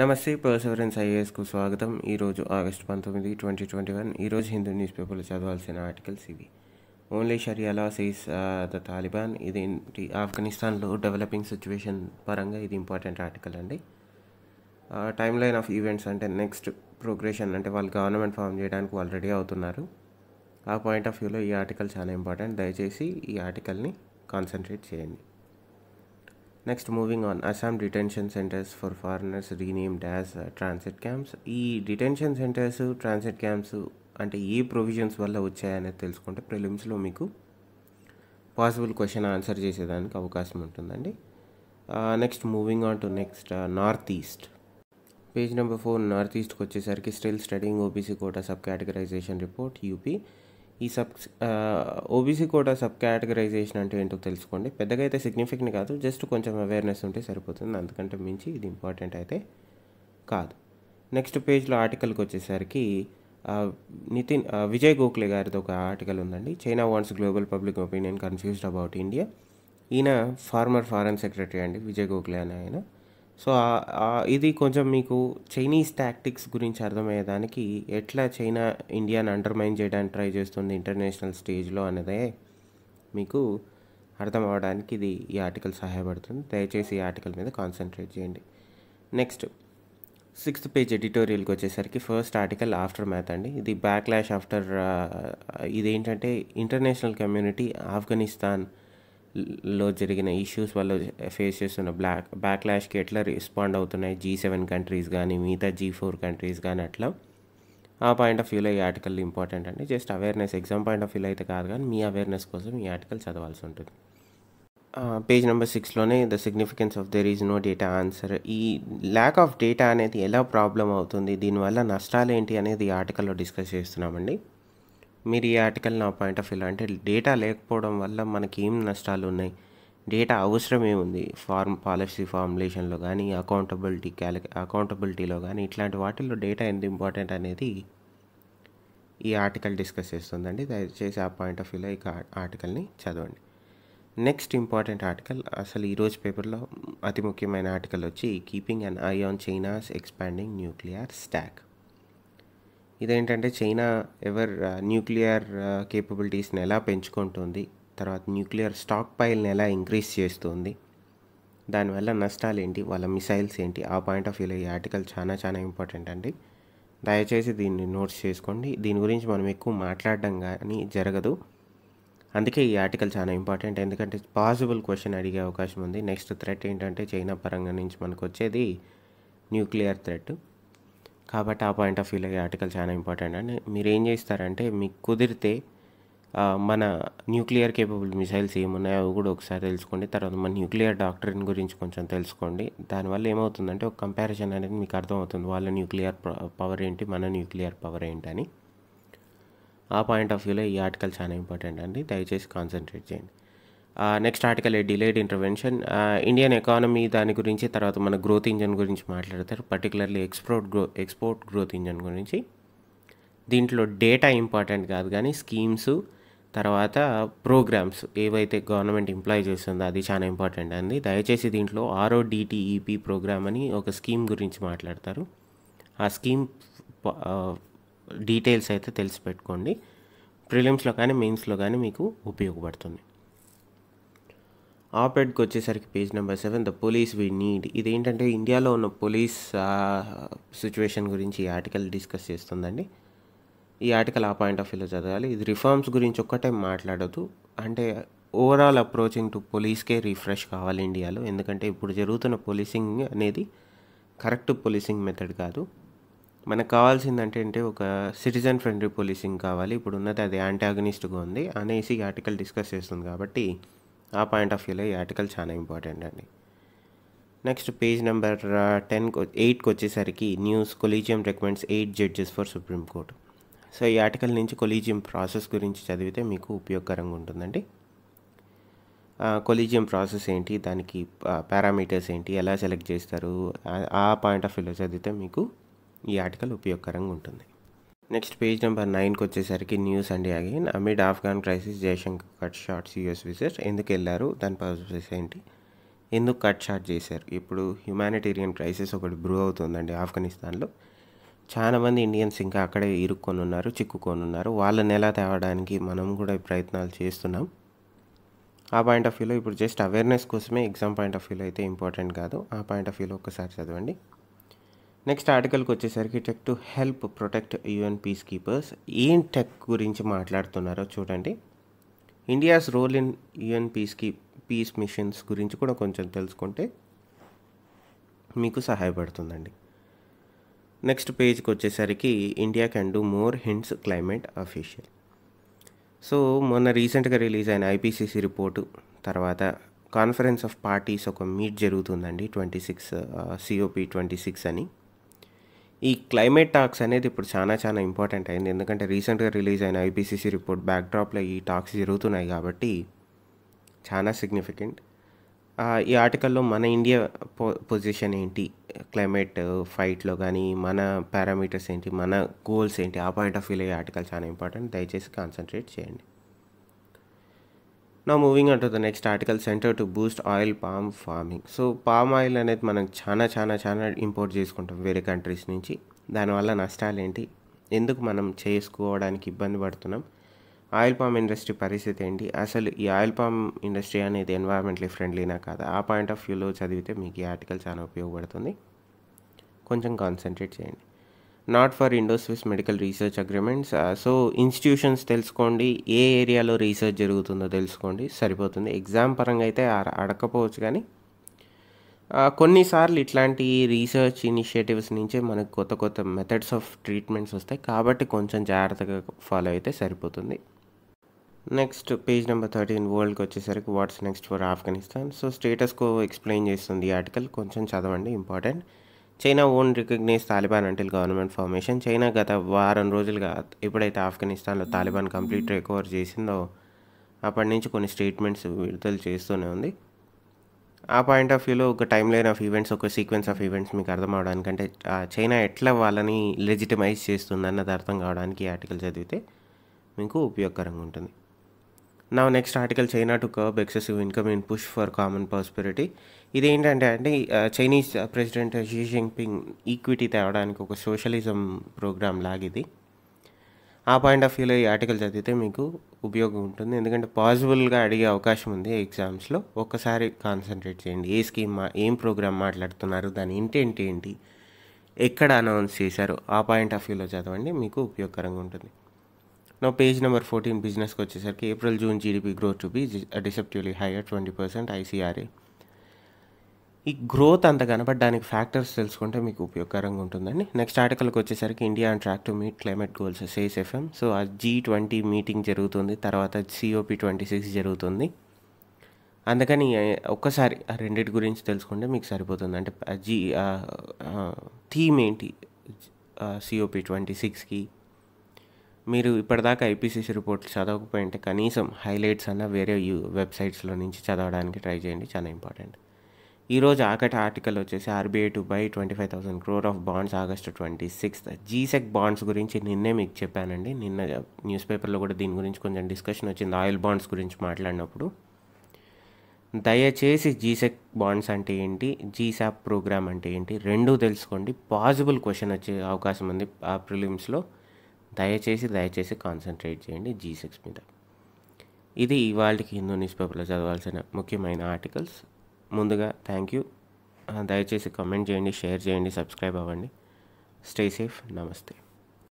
నమస్తే పర్సవరెన్స్ ఐఏఎస్కు స్వాగతం ఈరోజు ఆగస్టు పంతొమ్మిది ట్వంటీ ట్వంటీ వన్ ఈరోజు హిందూ న్యూస్ పేపర్లో చదవాల్సిన ఆర్టికల్స్ ఇవి only Sharia law sees says the Taliban ఇది ఆఫ్ఘనిస్తాన్లో డెవలపింగ్ సిచ్యువేషన్ పరంగా ఇది ఇంపార్టెంట్ ఆర్టికల్ అండి టైమ్ లైన్ ఆఫ్ ఈవెంట్స్ అంటే నెక్స్ట్ ప్రోగ్రెషన్ అంటే వాళ్ళు గవర్నమెంట్ ఫామ్ చేయడానికి వాళ్ళు రెడీ అవుతున్నారు ఆ పాయింట్ ఆఫ్ వ్యూలో ఈ ఆర్టికల్ చాలా ఇంపార్టెంట్ దయచేసి ఈ ఆర్టికల్ని కాన్సన్ట్రేట్ చేయండి next moving on Assam detention centres for foreigners renamed as transit camps ఈ డిటెన్షన్ సెంటర్స్ ట్రాన్సిట్ క్యాంప్స్ అంటే ఏ ప్రొవిజన్స్ వల్ల వచ్చాయనేది తెలుసుకుంటే ప్రిలిమ్స్లో మీకు పాసిబుల్ క్వశ్చన్ ఆన్సర్ చేసేదానికి అవకాశం ఉంటుందండి next moving on to next north east page number four north ఈస్ట్కి వచ్చేసరికి still studding OBC quota sub categorisation report UP ఈ sub OBC quota sub categorisation అంటే ఏంటో తెలుసుకోండి పెద్దగా అయితే సిగ్నిఫికెంట్ కాదు జస్ట్ కొంచెం అవేర్నెస్ ఉంటే సరిపోతుంది అందుకంటే మించి ఇది ఇంపార్టెంట్ అయితే కాదు నెక్స్ట్ పేజ్లో ఆర్టికల్కి వచ్చేసరికి నితిన్ విజయ్ గోఖలే గారిది ఒక ఆర్టికల్ ఉందండి China wants global public opinion confused about India ఈయన ఫార్మర్ ఫారెన్ సెక్రటరీ అండి విజయ్ గోఖలే అని ఆయన సో ఇది కొంచెం మీకు చైనీస్ టాక్టిక్స్ గురించి అర్థమయ్యేదానికి ఎట్లా చైనా ఇండియాని అండర్మైన్ చేయడానికి ట్రై చేస్తుంది ఇంటర్నేషనల్ స్టేజ్లో అనేదే మీకు అర్థం అవ్వడానికి ఇది ఈ ఆర్టికల్ సహాయపడుతుంది దయచేసి ఈ ఆర్టికల్ మీద కాన్సన్ట్రేట్ చేయండి నెక్స్ట్ సిక్స్త్ పేజ్ ఎడిటోరియల్కి వచ్చేసరికి ఫస్ట్ ఆర్టికల్ ఆఫ్టర్ మ్యాథ్ అండి ఇది బ్యాక్లాష్ ఆఫ్టర్ ఇదేంటంటే ఇంటర్నేషనల్ కమ్యూనిటీ ఆఫ్ఘనిస్తాన్ లో జరిగిన ఇష్యూస్ వల్ల ఫేస్ చేస్తున్న బ్లాక్ బ్యాక్లాష్కి ఎట్లా రెస్పాండ్ అవుతున్నాయి జీ సెవెన్ కంట్రీస్ కానీ మిగతా జీ ఫోర్ కంట్రీస్ కానీ అట్లా ఆ పాయింట్ ఆఫ్ వ్యూలో ఈ ఆర్టికల్ ఇంపార్టెంట్ అండి just awareness exam point of వ్యూలో అయితే కాదు కానీ మీ అవేర్నెస్ కోసం ఈ ఆర్టికల్ చదవాల్సి ఉంటుంది పేజ్ నెంబర్ సిక్స్లోనే the significance of there is no data answer ఈ ల్యాక్ ఆఫ్ డేటా అనేది ఎలా ప్రాబ్లం అవుతుంది దీనివల్ల నష్టాలు ఏంటి అనేది ఈ ఆర్టికల్లో డిస్కస్ చేస్తున్నామండి మీరు ఈ ఆర్టికల్ నా పాయింట్ ఆఫ్ వ్యూలో అంటే డేటా లేకపోవడం వల్ల మనకి ఏం నష్టాలు ఉన్నాయి డేటా అవసరమే ఉంది ఫార్మ్ పాలసీ ఫార్ములేషన్లో కానీ అకౌంటబిలిటీ క్యాలి అకౌంటబిలిటీలో కానీ ఇట్లాంటి వాటిల్లో డేటా ఎంత ఇంపార్టెంట్ అనేది ఈ ఆర్టికల్ డిస్కస్ చేస్తుందండి దయచేసి ఆ పాయింట్ ఆఫ్ వ్యూలో ఈ ఆర్టికల్ని చదవండి నెక్స్ట్ ఇంపార్టెంట్ ఆర్టికల్ అసలు ఈరోజు పేపర్లో అతి ముఖ్యమైన ఆర్టికల్ వచ్చి keeping an eye on China's expanding nuclear stock ఇదేంటంటే చైనా ఎవర్ న్యూక్లియర్ కేపబిలిటీస్ని ఎలా పెంచుకుంటుంది తర్వాత న్యూక్లియర్ స్టాక్ పైల్ని ఎలా ఇంక్రీజ్ చేస్తుంది దానివల్ల నష్టాలు ఏంటి వాళ్ళ మిసైల్స్ ఏంటి ఆ పాయింట్ ఆఫ్ వ్యూలో ఈ ఆర్టికల్ చాలా చాలా ఇంపార్టెంట్ అండి దయచేసి దీన్ని నోట్స్ చేసుకోండి దీని గురించి మనం ఎక్కువ మాట్లాడడం కానీ జరగదు అందుకే ఈ ఆర్టికల్ చాలా ఇంపార్టెంట్ ఎందుకంటే పాసిబుల్ క్వశ్చన్ అడిగే అవకాశం ఉంది నెక్స్ట్ థ్రెట్ ఏంటంటే చైనా పరంగా నుంచి మనకు వచ్చేది న్యూక్లియర్ థ్రెట్ కాబట్టి ఆ పాయింట్ ఆఫ్ వ్యూలో ఈ ఆర్టికల్ చాలా ఇంపార్టెంట్ అండి మీరు ఏం చేస్తారంటే మీకు కుదిరితే మన న్యూక్లియర్ కేపబుల్ మిసైల్స్ ఏమున్నాయో అవి కూడా ఒకసారి తెలుసుకోండి తర్వాత మన న్యూక్లియర్ డాక్టరీన్ గురించి కొంచెం తెలుసుకోండి దానివల్ల ఏమవుతుందంటే ఒక కంపారిజన్ అనేది మీకు అర్థమవుతుంది వాళ్ళ న్యూక్లియర్ పవర్ ఏంటి మన న్యూక్లియర్ పవర్ ఏంటని ఆ పాయింట్ ఆఫ్ వ్యూలో ఈ ఆర్టికల్ చాలా ఇంపార్టెంట్ అండి దయచేసి కాన్సన్ట్రేట్ చేయండి next article delayed intervention Indian economy దాని గురించి తర్వాత మన గ్రోత్ ఇంజన్ గురించి మాట్లాడతారు particularly export grow export growth engine గురించి దీంట్లో డేటా ఇంపార్టెంట్ కాదు కానీ స్కీమ్స్ తర్వాత ప్రోగ్రామ్స్ ఏవైతే గవర్నమెంట్ ఎంప్లాయ్ చేస్తుందో అది చాలా ఇంపార్టెంట్ అండి దయచేసి దీంట్లో డిటిఈపీ ప్రోగ్రామ్ e అని ఒక స్కీమ్ గురించి మాట్లాడతారు ఆ స్కీమ్ డీటెయిల్స్ అయితే తెలిసి పెట్టుకోండి ప్రిలిమ్స్లో కానీ మెయిన్స్లో కానీ మీకు ఉపయోగపడుతుంది ఆపెడ్కి వచ్చేసరికి page number seven the police we need ఇది ఏంటంటే ఇండియాలో ఉన్న పోలీస్ సిచ్యువేషన్ గురించి ఈ ఆర్టికల్ డిస్కస్ చేస్తుందండి ఈ ఆర్టికల్ ఆ పాయింట్ ఆఫ్ వ్యూలో చదవాలి ఇది రిఫార్మ్స్ గురించి ఒక్కటే మాట్లాడదు అంటే ఓవరాల్ అప్రోచింగ్ టు పోలీస్కే రిఫ్రెష్ కావాలి ఇండియాలో ఎందుకంటే ఇప్పుడు జరుగుతున్న పోలీసింగ్ అనేది కరెక్ట్ పోలీసింగ్ మెథడ్ కాదు మనకు కావాల్సిందంటే అంటే ఒక సిటిజన్ ఫ్రెండ్లీ పోలీసింగ్ కావాలి ఇప్పుడు ఉన్నది అది యాంటాగనిస్ట్గా ఉంది అనేసి ఈ ఆర్టికల్ డిస్కస్ చేస్తుంది కాబట్టి ఆ పాయింట్ ఆఫ్ వ్యూలో ఈ ఆర్టికల్ చాలా ఇంపార్టెంట్ అండి నెక్స్ట్ పేజ్ నెంబర్ టెన్ ఎయిట్కి వచ్చేసరికి news collegium recommends eight judges for supreme court so ఈ ఆర్టికల్ నుంచి కొలీజియం ప్రాసెస్ గురించి చదివితే మీకు ఉపయోగకరంగా ఉంటుందండి కొలీజియం ప్రాసెస్ ఏంటి దానికి పారామీటర్స్ ఏంటి ఎలా సెలెక్ట్ చేస్తారు ఆ పాయింట్ ఆఫ్ వ్యూలో చదివితే మీకు ఈ ఆర్టికల్ ఉపయోగకరంగా ఉంటుంది నెక్స్ట్ పేజ్ నెంబర్ నైన్కి వచ్చేసరికి న్యూస్ అండి again amid Afghan crisis Jaishankar cut shorts US visit ఎందుకు వెళ్ళారు దాని పర్పస్ ఏంటి ఎందుకు కట్ షార్ట్ చేశారు ఇప్పుడు హ్యుమానిటేరియన్ క్రైసిస్ ఒకటి బ్రూ అవుతుందండి ఆఫ్ఘనిస్తాన్లో చాలామంది ఇండియన్స్ ఇంకా అక్కడే ఇరుక్కొని ఉన్నారు చిక్కుకొని ఉన్నారు వాళ్ళని ఎలా తేవడానికి మనం కూడా ప్రయత్నాలు చేస్తున్నాం ఆ పాయింట్ ఆఫ్ వ్యూలో ఇప్పుడు జస్ట్ అవేర్నెస్ కోసమే ఎగ్జామ్ పాయింట్ ఆఫ్ వ్యూలో అయితే ఇంపార్టెంట్ కాదు ఆ పాయింట్ ఆఫ్ వ్యూలో ఒకసారి చదవండి నెక్స్ట్ ఆర్టికల్కి వచ్చేసరికి tech to help protect UN peace keepers ఏం టెక్ గురించి మాట్లాడుతున్నారో చూడండి India's role in UN key peace missions గురించి కూడా కొంచెం తెలుసుకుంటే మీకు సహాయపడుతుందండి నెక్స్ట్ పేజ్కి వచ్చేసరికి India can do more hints climate official so మొన్న రీసెంట్గా రిలీజ్ అయిన ఐపీసీసీ రిపోర్టు తర్వాత కాన్ఫరెన్స్ ఆఫ్ పార్టీస్ ఒక మీట్ జరుగుతుందండి twenty six COP twenty six అని ఈ క్లైమేట్ టాక్స్ అనేది ఇప్పుడు చాలా చాలా ఇంపార్టెంట్ అయింది ఎందుకంటే రీసెంట్గా రిలీజ్ అయిన ఐపీసీసీ రిపోర్ట్ బ్యాక్డ్రాప్లో ఈ టాక్స్ జరుగుతున్నాయి కాబట్టి చాలా సిగ్నిఫికెంట్ ఈ ఆర్టికల్లో మన ఇండియా పొజిషన్ ఏంటి క్లైమేట్ ఫైట్లో uh, కానీ మన పారామీటర్స్ ఏంటి మన గోల్స్ ఏంటి ఆ పాయింట్ ఆఫ్ వ్యూలో ఈ ఆర్టికల్ చాలా ఇంపార్టెంట్ దయచేసి కాన్సన్ట్రేట్ చేయండి నా moving onto the next article centre to boost oil palm farming so palm oil అనేది మనం చాలా చాలా చాలా ఇంపోర్ట్ చేసుకుంటాం వేరే కంట్రీస్ నుంచి దానివల్ల నష్టాలు ఏంటి ఎందుకు మనం చేసుకోవడానికి ఇబ్బంది పడుతున్నాం ఆయిల్ పామ్ ఇండస్ట్రీ పరిస్థితి ఏంటి అసలు ఈ ఆయిల్ పామ్ ఇండస్ట్రీ అనేది ఎన్వైరాన్మెంట్లీ ఫ్రెండ్లీనా కాదా ఆ పాయింట్ ఆఫ్ వ్యూలో చదివితే మీకు ఈ ఆర్టికల్ చాలా ఉపయోగపడుతుంది కొంచెం కాన్సన్ట్రేట్ చేయండి not for Indo Swiss medical research agreements so institutions తెలుసుకోండి ఏ ఏరియాలో రీసెర్చ్ జరుగుతుందో తెలుసుకోండి సరిపోతుంది ఎగ్జామ్ పరంగా అయితే అడకపోవచ్చు కానీ కొన్నిసార్లు ఇట్లాంటి రీసెర్చ్ ఇనిషియేటివ్స్ నుంచే మనకు కొత్త కొత్త మెథడ్స్ ఆఫ్ ట్రీట్మెంట్స్ వస్తాయి కాబట్టి కొంచెం జాగ్రత్తగా ఫాలో అయితే సరిపోతుంది నెక్స్ట్ పేజ్ నెంబర్ థర్టీన్ వరల్డ్కి వచ్చేసరికి what's next for Afghanistan so status quo explain చేస్తుంది ఈ ఆర్టికల్ కొంచెం చదవండి important China won't recognise Taliban until government formation China గత వారం రోజులుగా ఎప్పుడైతే ఆఫ్ఘనిస్తాన్లో తాలిబాన్ కంప్లీట్ రికవర్ చేసిందో అప్పటి నుంచి కొన్ని స్టేట్మెంట్స్ విడుదల చేస్తూనే ఉంది ఆ పాయింట్ ఆఫ్ వ్యూలో ఒక టైం లైన్ ఆఫ్ ఈవెంట్స్ ఒక సీక్వెన్స్ ఆఫ్ ఈవెంట్స్ మీకు అర్థం అవడానికంటే చైనా ఎట్లా వాళ్ళని లెజిటిమైజ్ చేస్తుందన్నది అర్థం కావడానికి ఆర్టికల్ చదివితే మీకు ఉపయోగకరంగా ఉంటుంది నా next article China to curb excessive income in push for common ఇది ఇదేంటంటే అంటే Chinese president Xi Jinping equity తేవడానికి ఒక సోషలిజం ప్రోగ్రామ్ లాగిది ఆ పాయింట్ ఆఫ్ వ్యూలో ఈ ఆర్టికల్ చదివితే మీకు ఉపయోగం ఉంటుంది ఎందుకంటే పాజిబుల్గా అడిగే అవకాశం ఉంది ఎగ్జామ్స్లో ఒక్కసారి కాన్సన్ట్రేట్ చేయండి ఏ స్కీమ్ ఏం ప్రోగ్రామ్ మాట్లాడుతున్నారు దాని ఇంటెంట్ ఏంటి ఎక్కడ అనౌన్స్ చేశారు ఆ పాయింట్ ఆఫ్ వ్యూలో చదవండి మీకు ఉపయోగకరంగా ఉంటుంది నా పేజ్ నెంబర్ ఫోర్టీన్ బిజినెస్కి వచ్చేసరికి April June GDP growth to be deceptively higher twenty percent ICRA ఈ గ్రోత్ అంత కనపడడానికి ఫ్యాక్టర్స్ తెలుసుకుంటే మీకు ఉపయోగకరంగా ఉంటుందండి నెక్స్ట్ ఆర్టికల్కి వచ్చేసరికి India and track to meet climate goals says FM so ఆ జీ ట్వంటీ మీటింగ్ జరుగుతుంది తర్వాత సిఓపి ట్వంటీ సిక్స్ జరుగుతుంది అందుకని ఒక్కసారి ఆ రెండింటి గురించి తెలుసుకుంటే మీకు సరిపోతుంది అంటే జీ థీమ్ ఏంటి సిఓపి ట్వంటీ సిక్స్కి మీరు ఇప్పటిదాకా ఐపీసీసీ రిపోర్ట్లు చదవకపోయింటే కనీసం హైలైట్స్ అన్న వేరే వెబ్సైట్స్లో నుంచి చదవడానికి ట్రై చేయండి చాలా ఇంపార్టెంట్ ఈరోజు ఆకటి ఆర్టికల్ వచ్చేసి RBI to buy twenty five thousand crore of bonds August twenty sixth G sec bonds గురించి నిన్నే మీకు చెప్పానండి నిన్న న్యూస్ పేపర్లో కూడా దీని గురించి కొంచెం డిస్కషన్ వచ్చింది ఆయిల్ బాండ్స్ గురించి మాట్లాడినప్పుడు దయచేసి జీసెక్ బాండ్స్ అంటే ఏంటి జీసాప్ ప్రోగ్రామ్ అంటే ఏంటి రెండూ తెలుసుకోండి పాసిబుల్ క్వశ్చన్ వచ్చే అవకాశం ఉంది ఆ ప్రిలిమ్స్లో దయచేసి దయచేసి కాన్సన్ట్రేట్ చేయండి జీ సిక్స్ మీద ఇది ఇవాళకి హిందూ న్యూస్ పేపర్లో చదవాల్సిన ముఖ్యమైన ఆర్టికల్స్ ముందుగా థ్యాంక్ యూ దయచేసి కమెంట్ చేయండి షేర్ చేయండి సబ్స్క్రైబ్ అవ్వండి స్టే సేఫ్ నమస్తే